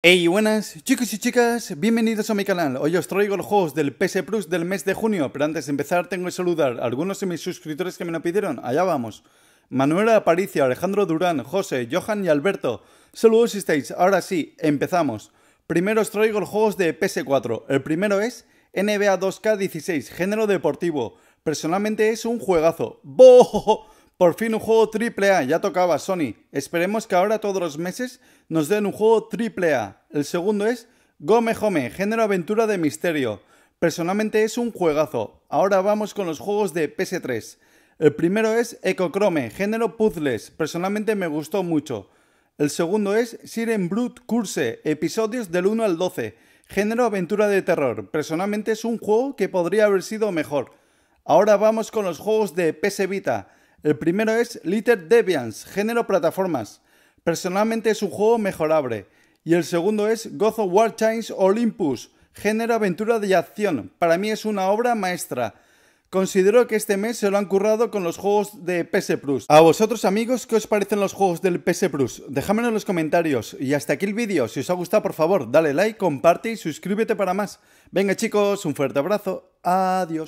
Hey, buenas chicos y chicas, bienvenidos a mi canal. Hoy os traigo los juegos del PS Plus del mes de junio, pero antes de empezar tengo que saludar a algunos de mis suscriptores que me lo pidieron. Allá vamos. Manuela Aparicio, Alejandro Durán, José, Johan y Alberto. Saludos si estáis. Ahora sí, empezamos. Primero os traigo los juegos de PS4. El primero es NBA 2K16, género deportivo. Personalmente es un juegazo. bo por fin un juego triple A, ya tocaba Sony. Esperemos que ahora todos los meses nos den un juego triple A. El segundo es Gome Home, género aventura de misterio. Personalmente es un juegazo. Ahora vamos con los juegos de PS3. El primero es Ecochrome, género puzzles. Personalmente me gustó mucho. El segundo es Siren Blood Curse, episodios del 1 al 12. Género aventura de terror. Personalmente es un juego que podría haber sido mejor. Ahora vamos con los juegos de PS Vita. El primero es Little Deviants, género plataformas. Personalmente es un juego mejorable. Y el segundo es Gozo War Chimes Olympus, género aventura de acción. Para mí es una obra maestra. Considero que este mes se lo han currado con los juegos de PS Plus. A vosotros amigos, ¿qué os parecen los juegos del PS Plus? Dejadmelo en los comentarios. Y hasta aquí el vídeo. Si os ha gustado, por favor, dale like, comparte y suscríbete para más. Venga chicos, un fuerte abrazo. Adiós.